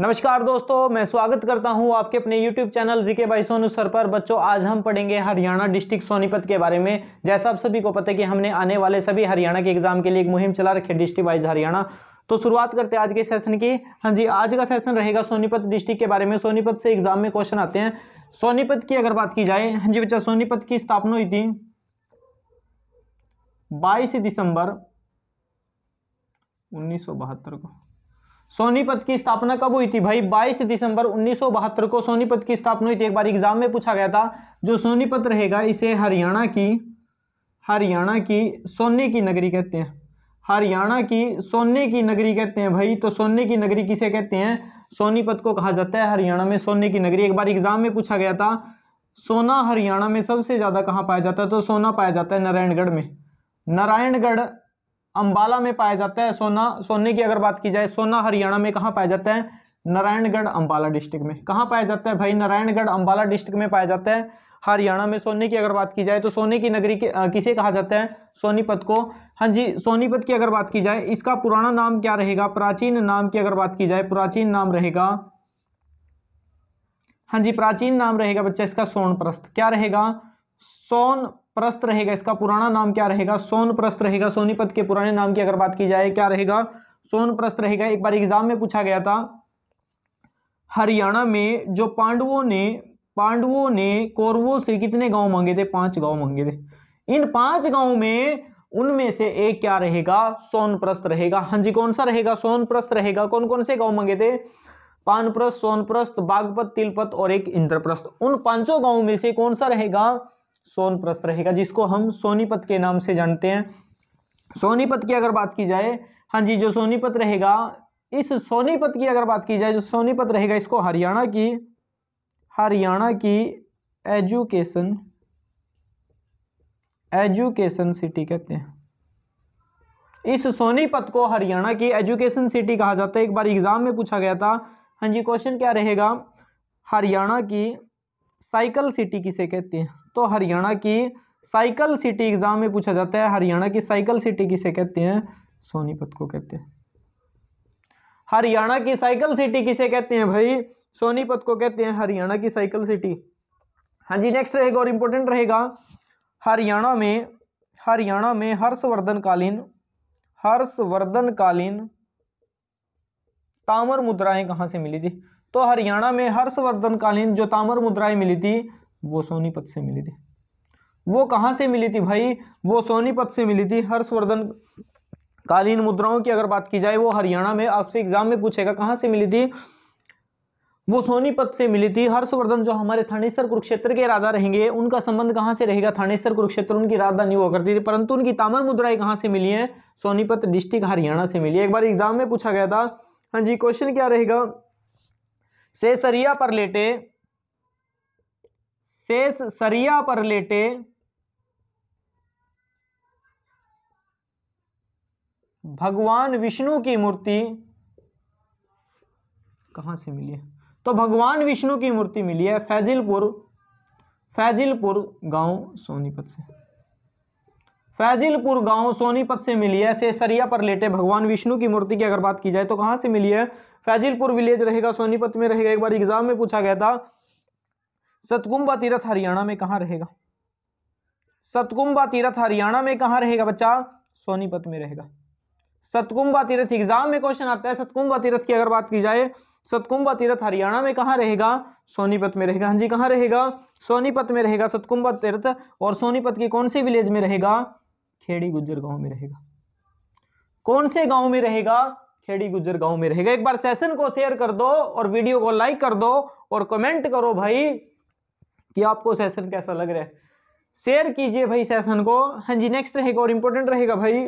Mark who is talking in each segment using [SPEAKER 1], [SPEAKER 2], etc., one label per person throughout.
[SPEAKER 1] नमस्कार दोस्तों मैं स्वागत करता हूं आपके अपने YouTube channel GK by Sonu sir पर बच्चों आज हम पढ़ेंगे हरियाणा डिस्ट्रिक्ट सोनीपत के बारे में जैसा आप सभी को पता है कि हमने आने वाले सभी हरियाणा के एग्जाम के लिए एक मुहिम चला रखी है डिस्ट्रिक्ट वाइज हरियाणा तो शुरुआत करते हैं आज के सेशन की हाँ जी आज का सेशन रहेगा सोनीपत डिस्ट्रिक्ट के बारे में सोनीपत से एग्जाम में क्वेश्चन आते हैं सोनीपत की अगर बात की जाए हाँ जी बच्चा सोनीपत की स्थापना हुई थी बाईस दिसंबर उन्नीस को सोनीपत की स्थापना कब हुई थी भाई 22 दिसंबर उन्नीस को सोनीपत की स्थापना हुई थी एक बार एग्जाम में पूछा गया था जो सोनीपत रहेगा इसे हरियाणा की हरियाणा की सोने की नगरी कहते हैं हरियाणा की सोने की नगरी कहते हैं भाई तो सोने की नगरी किसे कहते हैं सोनीपत को कहा जाता है हरियाणा में सोने की नगरी एक बार एग्जाम में पूछा गया था सोना हरियाणा में सबसे ज़्यादा कहाँ पाया जाता है तो सोना पाया जाता है नारायणगढ़ में नारायणगढ़ अंबाला में पाया जाता है सोना सोने की अगर बात की जाए सोना हरियाणा में कहाँ पाया जाता है नारायणगढ़ अंबाला डिस्ट्रिक्ट में कहाँ पाया जाता है भाई नारायणगढ़ अंबाला डिस्ट्रिक्ट में पाया जाता है हरियाणा में सोने की अगर बात की जाए तो सोने की नगरी के आ, किसे कहा जाता है सोनीपत को हाँ जी सोनीपत की अगर बात की जाए इसका पुराना नाम क्या रहेगा प्राचीन नाम की अगर बात की जाए प्राचीन नाम रहेगा हाँ जी प्राचीन नाम रहेगा बच्चा इसका सोनप्रस्थ क्या रहेगा सोन प्रस्त रहेगा इसका पुराना नाम क्या रहेगा सोन प्रस्त रहेगा सोनीपत के पुराने नाम की अगर बात की जाए क्या रहेगा सोन प्रस्त रहेगा एक बार एग्जाम में पूछा गया था हरियाणा में जो पांडवों ने पांडवों ने कौरवों से कितने गांव मांगे थे पांच गांव मांगे थे इन पांच गांव में उनमें से एक क्या रहेगा सोनप्रस्त रहेगा हाँ जी कौन सा रहेगा सोनप्रस्त रहेगा कौन कौन से गांव मांगे थे पानप्रस्त सोनप्रस्त बागपत तिलपत और एक इंद्रप्रस्त उन पांचों गांव में से कौन सा रहेगा सोनप्रस्थ रहेगा जिसको हम सोनीपत के नाम से जानते हैं सोनीपत की अगर बात की जाए हाँ जी जो सोनीपत रहेगा इस सोनीपत की अगर बात की जाए जो सोनीपत रहेगा इसको हरियाणा की हरियाणा की एजुकेशन एजुकेशन सिटी कहते हैं इस सोनीपत को हरियाणा की एजुकेशन सिटी कहा जाता है एक बार एग्जाम में पूछा गया था हाँ जी क्वेश्चन क्या रहेगा हरियाणा की साइकिल सिटी किसे कहते हैं तो हरियाणा की साइकिल सिटी एग्ज़ाम में पूछा जाता है हरियाणा की साइकिल सिटी किसे कहते हैं सोनीपत को कहते हैं हरियाणा की साइकिल सिटी किसे कहते हैं भाई सोनीपत को कहते हैं हरियाणा की साइकिल सिटी हाँ जी नेक्स्ट रहेगा और इंपॉर्टेंट रहेगा हरियाणा में हरियाणा में हर्षवर्धन कालीन हर्षवर्धन कालीन तामर मुद्राएं कहां से मिली थी तो हरियाणा में हर्षवर्धन कालीन जो तामर मुद्राएं मिली थी वो सोनीपत से मिली थी वो कहाँ से मिली थी भाई वो सोनीपत से मिली थी हर्षवर्धन कालीन मुद्राओं की अगर बात की जाए वो हरियाणा में आपसे एग्जाम में पूछेगा कहाँ से मिली थी वो सोनीपत से मिली थी हर्षवर्धन जो हमारे थानेश्वर कुरुक्षेत्र के राजा रहेंगे उनका संबंध कहाँ से रहेगा थानेश्वर कुरुक्षेत्र उनकी राजधानी हुआ करती थी परंतु उनकी तामर मुद्राएं कहाँ से मिली हैं सोनीपत डिस्ट्रिक्ट हरियाणा से मिली एक बार एग्जाम में पूछा गया था हाँ जी क्वेश्चन क्या रहेगा से सरिया पर लेटे शेष सरिया पर लेटे भगवान विष्णु की मूर्ति कहाँ से मिली है तो भगवान विष्णु की मूर्ति मिली है फैजिलपुर फैजिलपुर गांव सोनीपत से फैजिलपुर गांव सोनीपत से मिली है सेसरिया पर लेटे भगवान विष्णु की मूर्ति की अगर बात की जाए तो कहाँ से मिली है फैजिलपुर विलेज रहेगा सोनीपत में रहेगा एक बार एग्जाम में पूछा गया था सतगुम्बा तीर्थ हरियाणा में कहाँ रहेगा सतकुंबा तीर्थ हरियाणा में कहाँ रहेगा बच्चा सोनीपत में रहेगा सतकुंबा तीर्थ एग्जाम में क्वेश्चन आता है सतकुंबा तीर्थ की अगर बात की जाए सतकुंबा तीर्थ हरियाणा में कहाँ रहेगा सोनीपत में रहेगा हाँ जी कहाँ रहेगा सोनीपत में रहेगा सतकुंबा तीर्थ और सोनीपत के कौन से विलेज में रहेगा खेड़ी गुजर गांव में रहेगा कौन से गांव में रहेगा खेड़ी गुजर गांव में रहेगा एक बार सेशन को शेयर कर दो और वीडियो को लाइक कर दो और कमेंट करो भाई कि आपको सेशन कैसा लग रहा है शेयर कीजिए भाई सेशन को हाँ जी नेक्स्ट रहेगा और इम्पोर्टेंट रहेगा भाई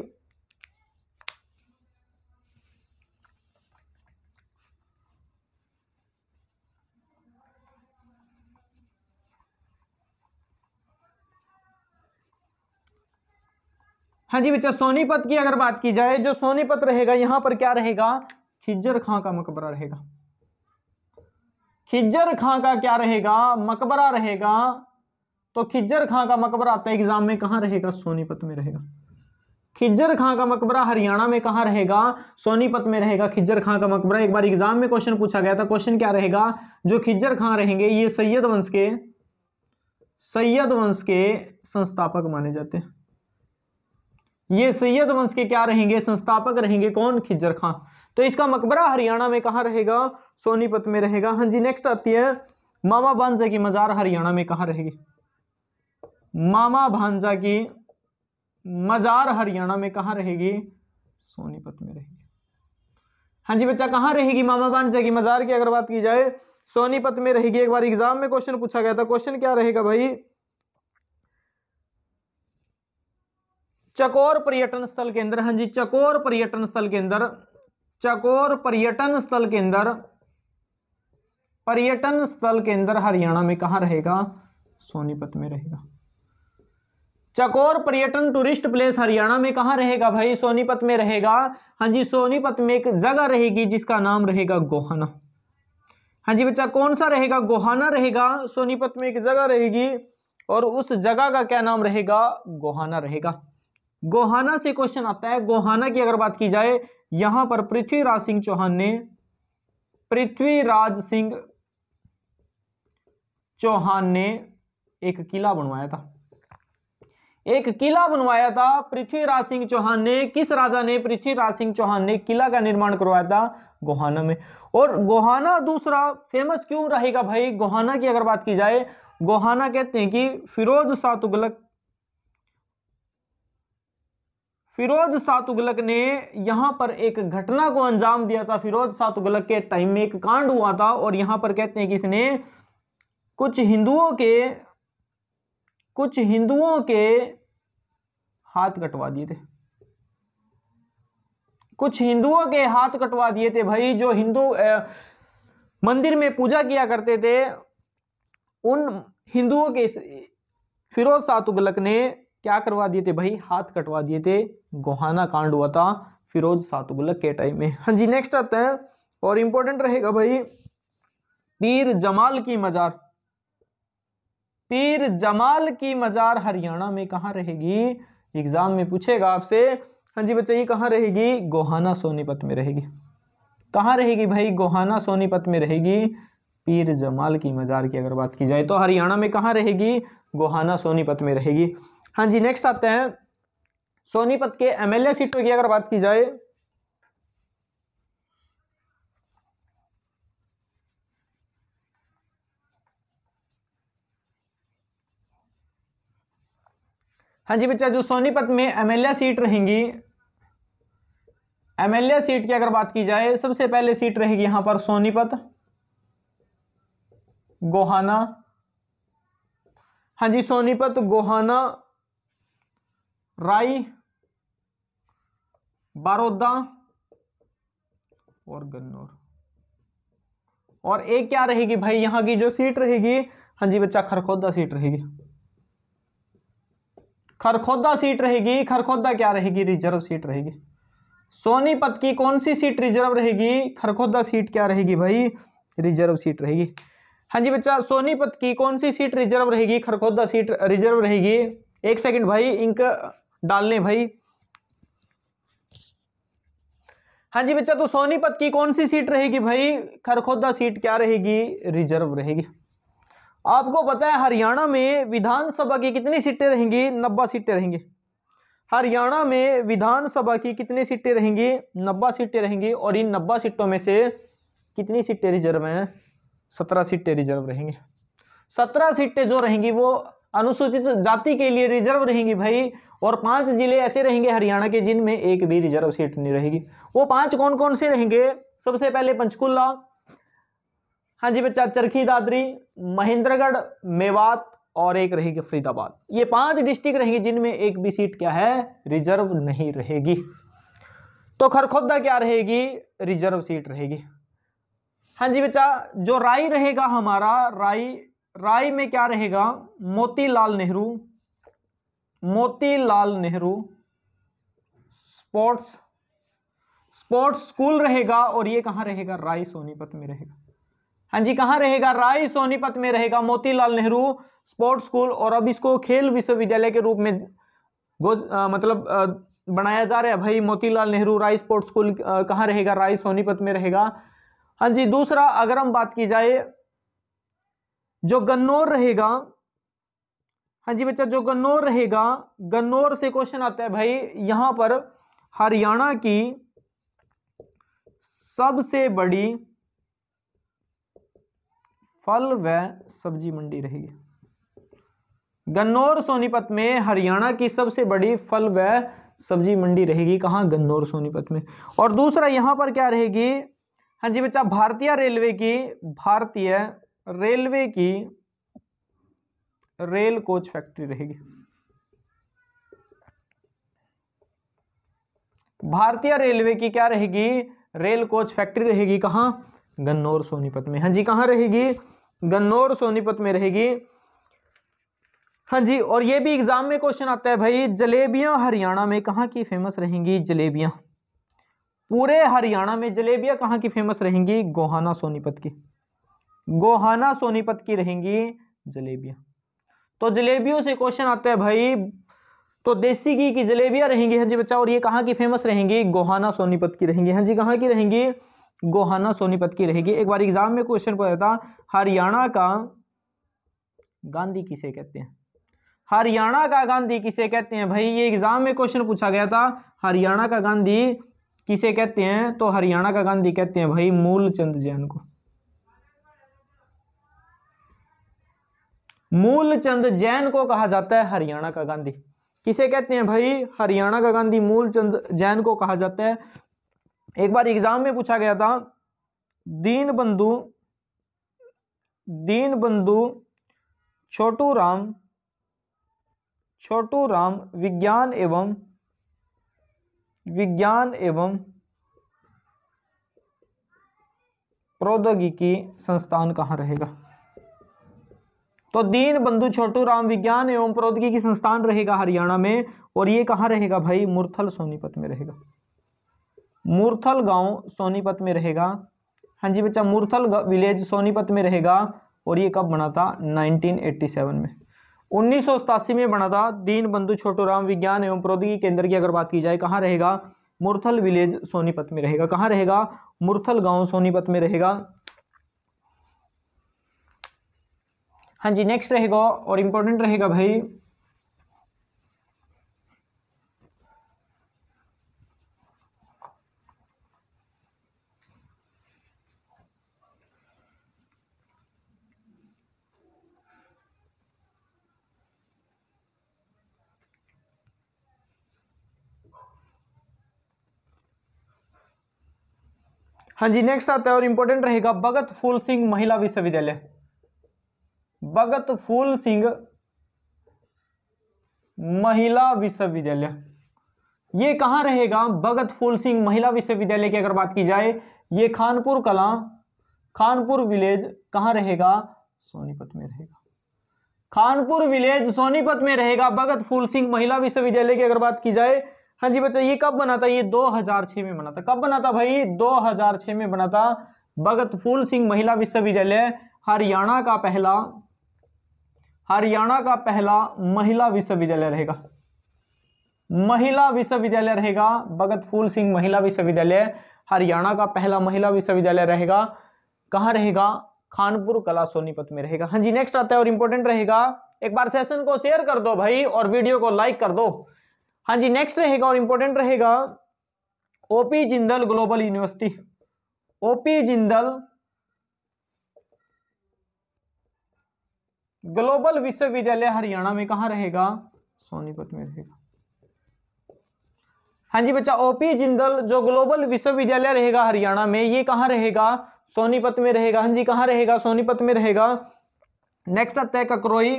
[SPEAKER 1] हाँ जी बच्चा सोनीपत की अगर बात की जाए जो सोनीपत रहेगा यहाँ पर क्या रहेगा खिज्जर खां का मकबरा रहेगा खिज्जर खां का क्या रहेगा मकबरा रहेगा तो खिज्जर खां का मकबरा आता है एग्जाम में कहा रहेगा सोनीपत में रहेगा खिज्जर खां का मकबरा हरियाणा में कहा रहेगा सोनीपत में रहेगा खिज्जर खां का मकबरा एक बार एग्जाम में क्वेश्चन पूछा गया था क्वेश्चन क्या रहेगा जो खिज्जर खां रहेंगे ये सैयद वंश के सैयद वंश के संस्थापक माने जाते हैं ये सैयद वंश के क्या रहेंगे संस्थापक रहेंगे कौन खिज्जर खां तो इसका मकबरा हरियाणा में कहाँ रहेगा सोनीपत में रहेगा हाँ जी नेक्स्ट आती है मामा भांजा की मज़ार हरियाणा में कहाँ रहेगी मामा भांजा की मज़ार हरियाणा में कहाँ रहेगी सोनीपत में रहेगी हाँ जी बच्चा कहाँ रहेगी मामा भांजा की मज़ार की अगर बात की जाए सोनीपत में रहेगी एक बार एग्जाम में क्वेश्चन पूछा गया था क्वेश्चन क्या रहेगा भाई चकोर पर्यटन स्थल के अंदर हाँ जी चकोर पर्यटन स्थल के अंदर चकोर पर्यटन स्थल के अंदर पर्यटन स्थल के अंदर हरियाणा में कहां रहेगा सोनीपत में रहेगा चकोर पर्यटन टूरिस्ट प्लेस हरियाणा में कहा रहेगा भाई सोनीपत में रहेगा हाँ जी सोनीपत में एक जगह रहेगी जिसका नाम रहेगा गोहाना हाँ जी बच्चा कौन सा रहेगा गोहाना रहेगा सोनीपत में एक जगह रहेगी और उस जगह का क्या नाम रहेगा गोहाना रहेगा गोहाना से क्वेश्चन आता है गोहाना की अगर बात की जाए यहां पर पृथ्वीराज सिंह चौहान ने पृथ्वीराज सिंह चौहान ने एक किला बनवाया था एक किला बनवाया था पृथ्वीराज सिंह चौहान ने किस राजा ने पृथ्वीराज सिंह चौहान ने किला का निर्माण करवाया था गोहाना में और गोहाना दूसरा फेमस क्यों रहेगा भाई गोहाना की अगर बात की जाए गोहाना कहते हैं कि फिरोज शाह तुगलक फिरोज शाह तुगलक ने यहाँ पर एक घटना को अंजाम दिया था फिरोज शाह तुगलक के टाइम में एक कांड हुआ था और यहाँ पर कहते हैं कि इसने कुछ हिंदुओं के कुछ हिंदुओं के हाथ कटवा दिए थे कुछ हिंदुओं के हाथ कटवा दिए थे भाई जो हिंदू मंदिर में पूजा किया करते थे उन हिंदुओं के फिरोज शाह तुगलक ने क्या करवा दिए थे भाई हाथ कटवा दिए थे गोहाना कांड हुआ था फिरोज सातुबुल्लक के टाइम में हाँ जी नेक्स्ट आते हैं और इंपॉर्टेंट रहेगा भाई पीर जमाल की मजार पीर जमाल की मजार हरियाणा में कहा रहेगी एग्जाम में पूछेगा आपसे हाँ जी बच्चा ये कहाँ रहेगी गोहाना सोनीपत में रहेगी कहाँ रहेगी भाई गोहाना सोनीपत में रहेगी पीर जमाल की मजार की अगर बात की जाए तो हरियाणा में कहाँ रहेगी गोहाना सोनीपत में रहेगी हाँ जी नेक्स्ट आते हैं सोनीपत के एमएलए सीटों की अगर बात की जाए हाँ जी बच्चा जो सोनीपत में एमएलए सीट रहेंगी एमएलए सीट की अगर बात की जाए सबसे पहले सीट रहेगी यहां पर सोनीपत गोहाना हाँ जी सोनीपत गोहाना राई बारोदा और गन्नौर और एक क्या रहेगी भाई यहां की जो सीट रहेगी हाँ जी बच्चा खरखोदा सीट रहेगी खरखोदा सीट रहेगी खरखोदा क्या रहेगी रिजर्व सीट रहेगी सोनीपत की कौन सी सीट रिजर्व रहेगी खरखोदा सीट क्या रहेगी भाई रिजर्व सीट रहेगी हाँ जी बच्चा सोनीपत की कौन सी सीट रिजर्व रहेगी खरखोदा सीट रिजर्व रहेगी एक सेकंड भाई इंक डाल लें भाई हाँ जी बच्चा तो सोनीपत की कौन सी सीट रहेगी भाई खरखोदा सीट क्या रहेगी रिजर्व रहेगी आपको पता है हरियाणा में विधानसभा की कितनी सीटें रहेंगी नब्बे सीटें रहेंगी हरियाणा में विधानसभा की कितनी सीटें रहेंगी नब्बे सीटें रहेंगी और इन नब्बे सीटों में से कितनी सीटें रिजर्व हैं सत्रह सीटें रिजर्व रहेंगी सत्रह सीटें जो रहेंगी वो अनुसूचित जाति के लिए रिजर्व रहेंगी भाई और पांच जिले ऐसे रहेंगे हरियाणा के जिनमें एक भी रिजर्व सीट नहीं रहेगी वो पांच कौन कौन से रहेंगे सबसे पहले पंचकुला हाँ जी बच्चा चरखी दादरी महेंद्रगढ़ मेवात और एक रहेगी फरीदाबाद ये पांच डिस्ट्रिक्ट रहेंगे जिनमें एक भी सीट क्या है रिजर्व नहीं रहेगी तो खरखोदा क्या रहेगी रिजर्व सीट रहेगी हाँ जी बच्चा जो राई रहेगा हमारा राई राय में क्या रहेगा Motilal Nehru Motilal Nehru sports sports school रहेगा और ये कहां रहेगा राय सोनीपत में रहेगा हाँ जी कहां रहेगा राय सोनीपत में रहेगा मोतीलाल नेहरू स्पोर्ट्स स्कूल और अब इसको खेल विश्वविद्यालय के रूप में आ, मतलब आ, बनाया जा रहा है भाई मोतीलाल नेहरू राय स्पोर्ट्स स्कूल कहां रहेगा राय सोनीपत में रहेगा हाँ जी दूसरा अगर हम बात की जाए जो गन्नौर रहेगा हाँ जी बच्चा जो गन्नौर रहेगा गन्नौर से क्वेश्चन आता है भाई यहां पर हरियाणा की सबसे बड़ी फल व सब्जी मंडी रहेगी गन्नौर सोनीपत में हरियाणा की सबसे बड़ी फल व सब्जी मंडी रहेगी कहाँ गन्नौर सोनीपत में और दूसरा यहां पर क्या रहेगी हाँ जी बच्चा भारतीय रेलवे की भारतीय रेलवे की रेल कोच फैक्ट्री रहेगी भारतीय रेलवे की क्या रहेगी रेल कोच फैक्ट्री रहेगी कहां गन्नौर सोनीपत में हाँ जी कहाँ रहेगी गन्नौर सोनीपत में रहेगी हाँ जी और ये भी एग्जाम में क्वेश्चन आता है भाई जलेबियां हरियाणा में कहाँ की फेमस रहेंगी जलेबियां पूरे हरियाणा में जलेबियां कहाँ की फेमस रहेंगी गोहाना सोनीपत की गोहाना सोनीपत की रहेंगी जलेबियां तो जलेबियों से क्वेश्चन आता है भाई तो देसी घी की जलेबियां रहेंगी हाँ जी बच्चा और ये कहाँ की फेमस रहेंगी गोहाना सोनीपत की रहेंगी हाँ जी कहाँ की रहेंगी गोहाना सोनीपत की रहेगी एक बार एग्जाम में क्वेश्चन पूछा था हरियाणा का गांधी किसे कहते हैं हरियाणा का गांधी किसे कहते हैं भाई ये एग्जाम में क्वेश्चन पूछा गया था हरियाणा का गांधी किसे कहते हैं तो हरियाणा का गांधी कहते हैं भाई मूलचंद जैन को मूलचंद जैन को कहा जाता है हरियाणा का गांधी किसे कहते हैं भाई हरियाणा का गांधी मूलचंद जैन को कहा जाता है एक बार एग्जाम में पूछा गया था दीन बंधु दीन बंधु छोटू राम छोटू राम विज्ञान एवं विज्ञान एवं प्रौद्योगिकी संस्थान कहाँ रहेगा तो दीन बंधु छोटू राम विज्ञान एवं प्रौद्योगिकी संस्थान रहेगा हरियाणा में और ये कहाँ रहेगा भाई मुरथल सोनीपत में रहेगा मुरथल गांव सोनीपत में रहेगा हाँ जी बच्चा मुरथल विलेज सोनीपत में रहेगा और ये कब बना था 1987 में उन्नीस में बना था दीन बंधु छोटू राम विज्ञान एवं प्रौद्योगिकी केंद्र की अगर बात की जाए कहाँ रहेगा मुरथल विलेज सोनीपत में रहेगा कहाँ रहेगा मुरथल गाँव सोनीपत में रहेगा हाँ जी नेक्स्ट रहेगा और इम्पोर्टेंट रहेगा भाई हाँ जी नेक्स्ट आता है और इम्पोर्टेंट रहेगा भगत फूल सिंह महिला विश्वविद्यालय भगत फूल सिंह महिला विश्वविद्यालय ये कहां रहेगा भगत फूल सिंह महिला विश्वविद्यालय की अगर बात की जाए ये खानपुर कला खानपुर विलेज कहां रहेगा सोनीपत में रहेगा खानपुर विलेज सोनीपत में रहेगा भगत फूल सिंह महिला विश्वविद्यालय की अगर बात की जाए हाँ जी बच्चा ये कब बना था ये 2006 में बना था कब बना था भाई 2006 में बना था भगत फूल सिंह महिला विश्वविद्यालय हरियाणा का पहला हरियाणा का पहला महिला विश्वविद्यालय रहेगा महिला विश्वविद्यालय रहेगा भगत फूल सिंह महिला विश्वविद्यालय हरियाणा का पहला महिला विश्वविद्यालय रहेगा कहाँ रहेगा खानपुर कला सोनीपत में रहेगा हाँ जी नेक्स्ट आता है और इंपॉर्टेंट रहेगा एक बार सेशन को शेयर कर दो भाई और वीडियो को लाइक कर दो हाँ जी नेक्स्ट रहेगा और इंपॉर्टेंट रहेगा OP Jindal global university OP Jindal global विश्वविद्यालय हरियाणा में कहा रहेगा सोनीपत में रहेगा हाँ जी बच्चा ओपी जिंदल जो ग्लोबल विश्वविद्यालय रहेगा हरियाणा में ये कहा रहेगा सोनीपत में रहेगा हाँ जी कहाँ रहेगा सोनीपत में रहेगा नेक्स्ट आता है ककरोई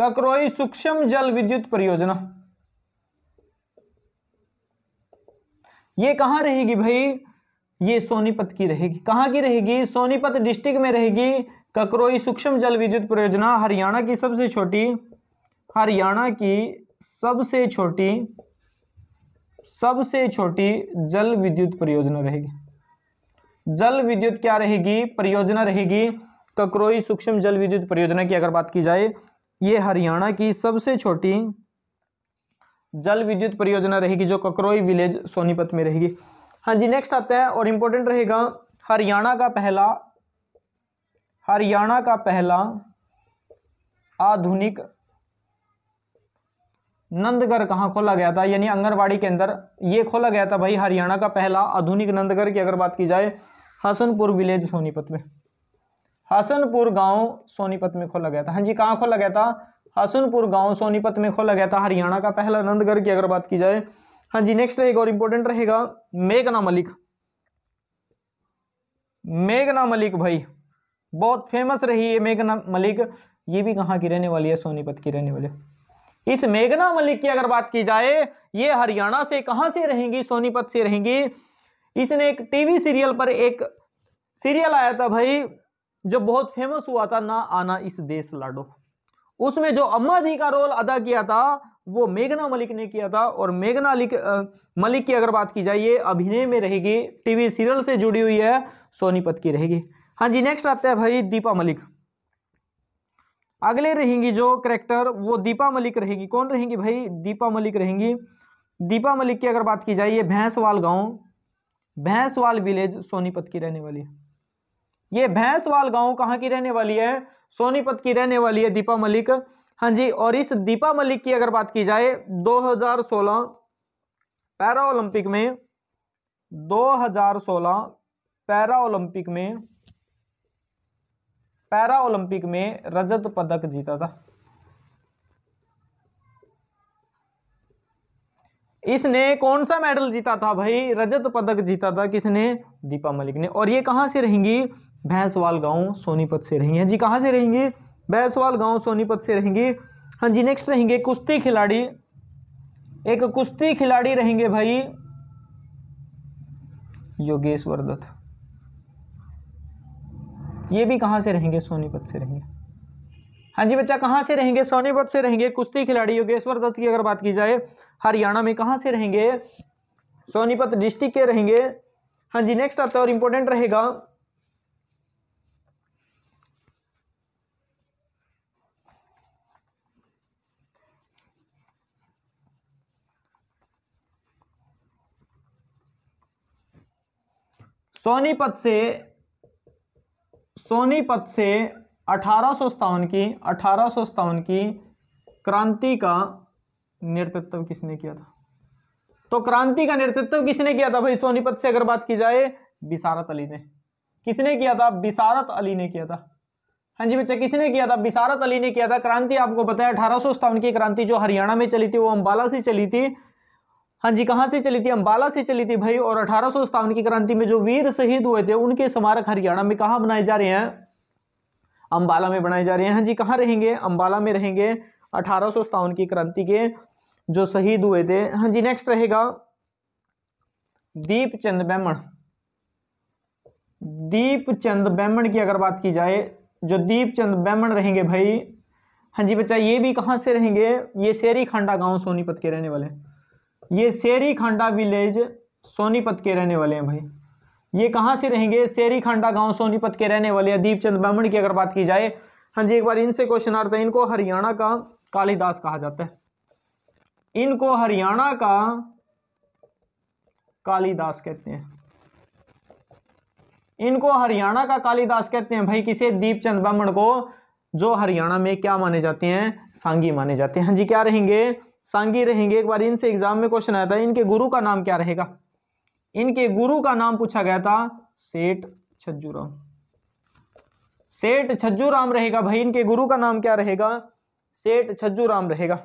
[SPEAKER 1] ककरोई सूक्ष्म जल विद्युत परियोजना ये कहां रहेगी भाई ये सोनीपत की रहेगी कहाँ की रहेगी सोनीपत डिस्ट्रिक्ट में रहेगी ककरोई सूक्ष्म जल विद्युत परियोजना हरियाणा की सबसे छोटी हरियाणा की सबसे छोटी सबसे छोटी जल विद्युत परियोजना रहेगी जल विद्युत क्या रहेगी परियोजना रहेगी ककरोई सूक्ष्म जल विद्युत परियोजना की अगर बात की जाए ये हरियाणा की सबसे छोटी जल विद्युत परियोजना रहेगी जो ककरोई विलेज सोनीपत में रहेगी हाँ जी नेक्स्ट आता है और इम्पोर्टेंट रहेगा हरियाणा का पहला हरियाणा का पहला आधुनिक नंदगढ़ कहाँ खोला गया था यानी अंगनवाड़ी के अंदर ये खोला गया था भाई हरियाणा का पहला आधुनिक नंदगढ़ की अगर बात की जाए हसनपुर विलेज सोनीपत में हसनपुर गांव सोनीपत में खोला गया था हाँ जी कहाँ खोला गया था हसनपुर गांव सोनीपत में खोला गया था हरियाणा का पहला नंदगढ़ की अगर बात की जाए हाँ जी नेक्स्ट रहेगा और इंपॉर्टेंट रहेगा मेघना मलिक मेघना मलिक भाई बहुत फेमस रही है मेघना मलिक ये भी कहाँ की रहने वाली है सोनीपत की रहने वाली इस मेघना मलिक की अगर बात की जाए ये हरियाणा से कहाँ से रहेंगी सोनीपत से रहेंगी इसने एक टीवी सीरियल पर एक सीरियल आया था भाई जो बहुत फेमस हुआ था ना आना इस देश लाडो उसमें जो अम्मा जी का रोल अदा किया था वो मेघना मलिक ने किया था और मेघना मलिक की अगर बात की जाए ये अभिनय में रहेगी टीवी सीरियल से जुड़ी हुई है सोनीपत की रहेगी हाँ जी नेक्स्ट आते हैं भाई दीपा मलिक अगले रहेंगी जो करेक्टर वो दीपा मलिक रहेगी कौन रहेंगी भाई दीपा मलिक रहेंगी दीपा मलिक की अगर बात की जाए ये भैंसवाल गांव भैंसवाल विलेज सोनीपत की रहने वाली है ये भैंसवाल गांव कहाँ की रहने वाली है सोनीपत की रहने वाली है दीपा मलिक हाँ जी और इस दीपा मलिक की अगर बात की जाए 2016 पैरा ओलंपिक में 2016 पैरा ओलंपिक में पैरा ओलंपिक में रजत पदक जीता था इसने कौन सा मेडल जीता था भाई रजत पदक जीता था किसने दीपा मलिक ने और ये कहां से रहेंगी भैंसवाल गांव सोनीपत से रहेंगी जी कहां से रहेंगी सवाल गांव सोनीपत से रहेंगी हाँ जी नेक्स्ट रहेंगे कुश्ती खिलाड़ी एक कुश्ती खिलाड़ी रहेंगे भाई योगेश वर्दत्त ये भी कहाँ से रहेंगे सोनीपत से रहेंगे हाँ जी बच्चा कहाँ से रहेंगे सोनीपत से रहेंगे कुश्ती खिलाड़ी योगेश्वर दत्त की अगर बात की जाए हरियाणा में कहाँ से रहेंगे सोनीपत डिस्ट्रिक्ट के रहेंगे हाँ जी नेक्स्ट आता है और इम्पोर्टेंट रहेगा सोनीपत से सोनीपत से अठारह की अठारह की क्रांति का नेतृत्व किसने किया था तो क्रांति का नेतृत्व किसने किया था भाई सोनीपत से अगर बात की जाए बिसारत अली ने किसने किया था बिसारत अली ने किया था हाँ जी बच्चा किसने किया था बिसारत अली ने किया था क्रांति आपको अठारह है अठारह की क्रांति जो हरियाणा में चली थी वो अंबाला से चली थी हाँ जी कहाँ से चली थी अम्बाला से चली थी भाई और अठारह की क्रांति में जो वीर शहीद हुए थे उनके स्मारक हरियाणा में कहाँ बनाए जा रहे हैं अम्बाला में बनाए जा रहे हैं हाँ जी कहाँ रहेंगे अम्बाला में रहेंगे अठारह की क्रांति के जो शहीद हुए थे हाँ जी नेक्स्ट रहेगा दीप चंद ब्राह्मण दीप चंद ब्राह्मण की अगर बात की जाए जो दीप चंद ब्राह्मण रहेंगे भाई हाँ जी बच्चा ये भी कहाँ से रहेंगे ये शेरी खांडा गांव सोनीपत के रहने वाले हैं ये शेरी विलेज सोनीपत के रहने वाले हैं भाई ये कहाँ से रहेंगे शेरी गांव गाँव सोनीपत के रहने वाले हैं दीपचंद ब्राह्मण की अगर बात की जाए हाँ जी एक बार इनसे क्वेश्चन आता है इनको हरियाणा का कालिदास कहा जाता है इनको हरियाणा का कालिदास कहते हैं इनको हरियाणा का कालिदास कहते हैं भाई किसे दीपचंद ब्राह्मण को जो हरियाणा में क्या माने जाते हैं सांगी माने जाते हैं हाँ जी क्या रहेंगे सांगी रहेंगे एक बार इनसे एग्जाम में क्वेश्चन आया था इनके गुरु का नाम क्या रहेगा इनके गुरु का नाम पूछा गया था सेठ छज्जूराम सेठ छज्जूराम रहेगा भाई इनके गुरु का नाम क्या रहेगा सेठ छज्जूराम रहेगा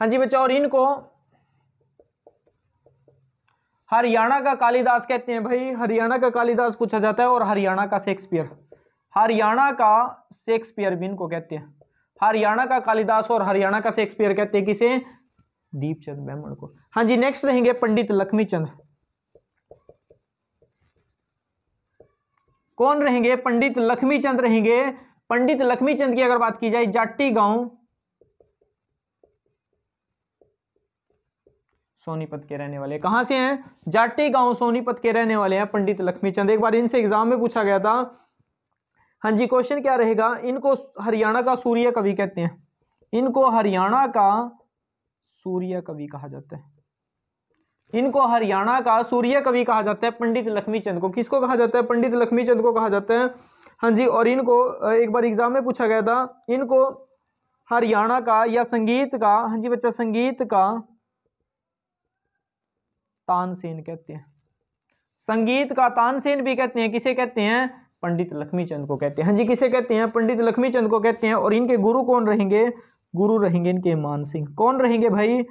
[SPEAKER 1] हाँ जी बच्चा और इनको हरियाणा का कालिदास कहते हैं भाई हरियाणा का कालिदास पूछा जाता है और हरियाणा का शेक्सपियर हरियाणा का शेक्सपियर बिन को कहते हैं हरियाणा का कालिदास और हरियाणा का शेक्सपियर कहते हैं किसे दीपचंद ब्राह्मण को हाँ जी नेक्स्ट रहेंगे पंडित लक्ष्मी चंद कौन रहेंगे पंडित लक्ष्मी चंद रहेंगे पंडित लक्ष्मी चंद की अगर बात की जाए जाटी गांव सोनीपत के रहने वाले कहां से हैं जाटी गांव सोनीपत के रहने वाले हैं पंडित लक्ष्मी चंद एक बार इनसे एग्जाम में पूछा गया था हाँ जी क्वेश्चन क्या रहेगा इनको हरियाणा का सूर्य कवि कहते हैं इनको हरियाणा का सूर्य कवि कहा जाता है इनको हरियाणा का सूर्य कवि कहा जाता है पंडित लक्ष्मी चंद को किसको कहा जाता है पंडित लक्ष्मी चंद को कहा जाता है हाँ जी और इनको एक बार एग्जाम में पूछा गया था इनको हरियाणा का या संगीत का हाँ जी बच्चा संगीत का तानसेन कहते हैं संगीत का तानसेन भी कहते हैं किसे कहते हैं पंडित लक्ष्मी चंद को कहते हैं हाँ जी किसे कहते हैं पंडित लक्ष्मी चंद को कहते हैं और इनके गुरु कौन रहेंगे गुरु रहेंगे इनके मान सिंह कौन रहेंगे भाई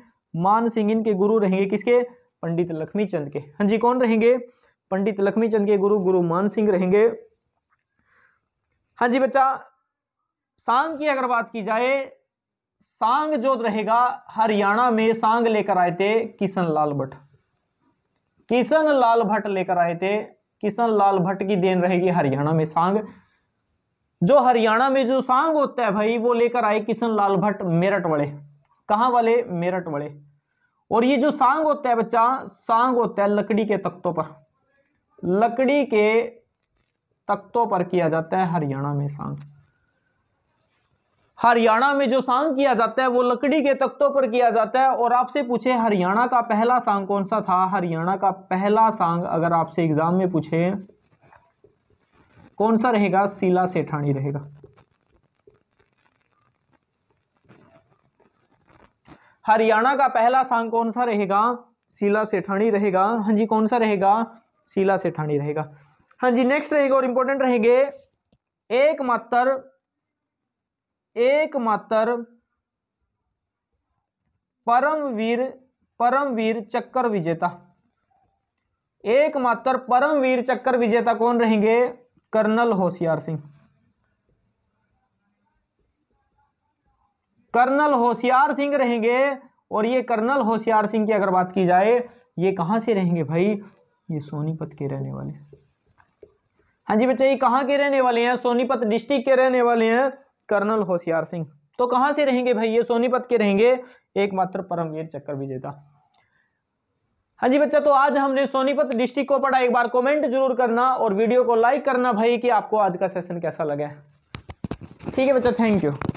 [SPEAKER 1] मान सिंह इनके गुरु रहेंगे किसके पंडित लक्ष्मी चंद के हाँ जी कौन रहेंगे पंडित लक्ष्मी चंद के गुरु गुरु मान सिंह रहेंगे हाँ जी बच्चा सांग की अगर बात की जाए सांग जो रहेगा हरियाणा में सांग लेकर आए थे किशन लाल भट्ट किशन लाल भट्ट लेकर आए थे किशन लाल भट्ट की देन रहेगी हरियाणा में सांग जो हरियाणा में जो सांग होता है भाई वो लेकर आए किशन लाल भट्ट मेरठ वाले कहाँ वाले मेरठ वाले और ये जो सांग होता है बच्चा सांग होता है लकड़ी के तख्तों पर लकड़ी के तख्तों पर किया जाता है हरियाणा में सांग हरियाणा में जो सांग किया जाता है वो लकड़ी के तख्तों पर किया जाता है और आपसे पूछे हरियाणा का पहला सांग कौन सा था हरियाणा का पहला सांग अगर आपसे एग्जाम में पूछे कौन सा रहेगा सीला सेठानी रहेगा हरियाणा का पहला सांग कौन सा रहेगा सीला सेठानी रहेगा हाँ जी कौन सा रहेगा सीला सेठानी रहेगा हाँ जी नेक्स्ट रहेगा और इंपॉर्टेंट रहेंगे एकमात्र एकमात्र परमवीर परमवीर चक्कर विजेता एकमात्र परमवीर चक्कर विजेता कौन रहेंगे कर्नल होशियार सिंह कर्नल होशियार सिंह रहेंगे और ये कर्नल होशियार सिंह की अगर बात की जाए ये कहां से रहेंगे भाई ये सोनीपत के रहने वाले हाँ जी बच्चे ये कहाँ के रहने वाले हैं सोनीपत डिस्ट्रिक्ट के रहने वाले हैं कर्नल होशियार सिंह तो कहां से रहेंगे भाई ये सोनीपत के रहेंगे एकमात्र परमवीर चक्र विजेता हाँ जी बच्चा तो आज हमने सोनीपत डिस्ट्रिक्ट को पढ़ा एक बार कमेंट जरूर करना और वीडियो को लाइक करना भाई कि आपको आज का सेशन कैसा लगा ठीक है बच्चा थैंक यू